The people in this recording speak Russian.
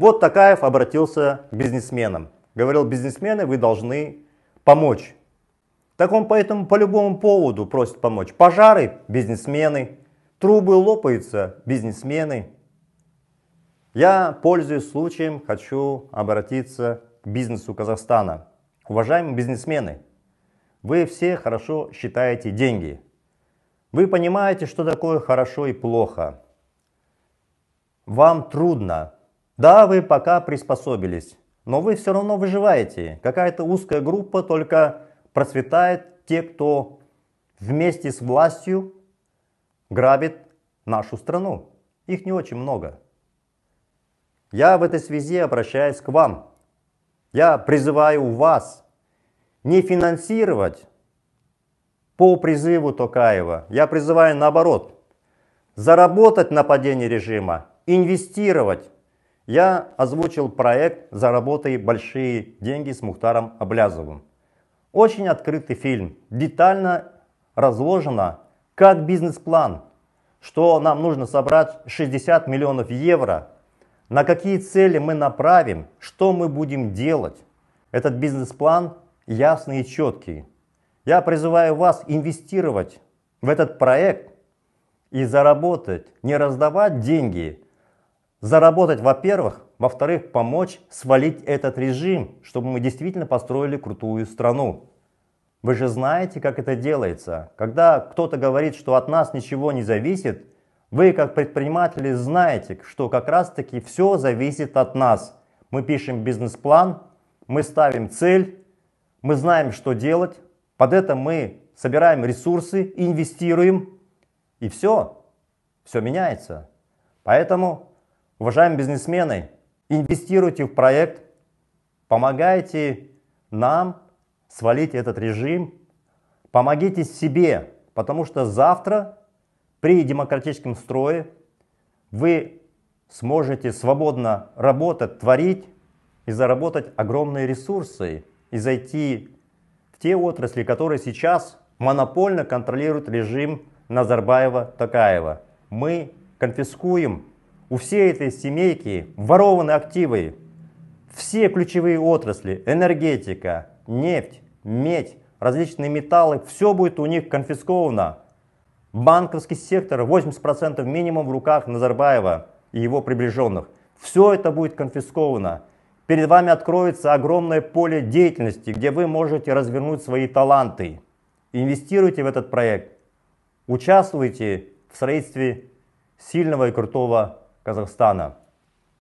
Вот Такаев обратился к бизнесменам. Говорил, бизнесмены, вы должны помочь. Так он поэтому по любому поводу просит помочь. Пожары – бизнесмены, трубы лопаются – бизнесмены. Я, пользуясь случаем, хочу обратиться к бизнесу Казахстана. Уважаемые бизнесмены, вы все хорошо считаете деньги. Вы понимаете, что такое хорошо и плохо. Вам трудно да, вы пока приспособились, но вы все равно выживаете. Какая-то узкая группа только процветает те, кто вместе с властью грабит нашу страну. Их не очень много. Я в этой связи обращаюсь к вам. Я призываю вас не финансировать по призыву Токаева. Я призываю наоборот, заработать на падении режима, инвестировать я озвучил проект «Заработай большие деньги» с Мухтаром Облязовым. Очень открытый фильм. Детально разложено, как бизнес-план, что нам нужно собрать 60 миллионов евро, на какие цели мы направим, что мы будем делать. Этот бизнес-план ясный и четкий. Я призываю вас инвестировать в этот проект и заработать, не раздавать деньги – Заработать, во-первых, во-вторых, помочь свалить этот режим, чтобы мы действительно построили крутую страну. Вы же знаете, как это делается. Когда кто-то говорит, что от нас ничего не зависит, вы как предприниматели знаете, что как раз-таки все зависит от нас. Мы пишем бизнес-план, мы ставим цель, мы знаем, что делать. Под это мы собираем ресурсы, инвестируем, и все, все меняется. Поэтому Уважаемые бизнесмены, инвестируйте в проект, помогайте нам свалить этот режим, помогите себе, потому что завтра при демократическом строе вы сможете свободно работать, творить и заработать огромные ресурсы и зайти в те отрасли, которые сейчас монопольно контролируют режим Назарбаева-Такаева. Мы конфискуем у всей этой семейки ворованы активы. Все ключевые отрасли, энергетика, нефть, медь, различные металлы, все будет у них конфисковано. Банковский сектор 80% минимум в руках Назарбаева и его приближенных. Все это будет конфисковано. Перед вами откроется огромное поле деятельности, где вы можете развернуть свои таланты. Инвестируйте в этот проект. Участвуйте в строительстве сильного и крутого Казахстана.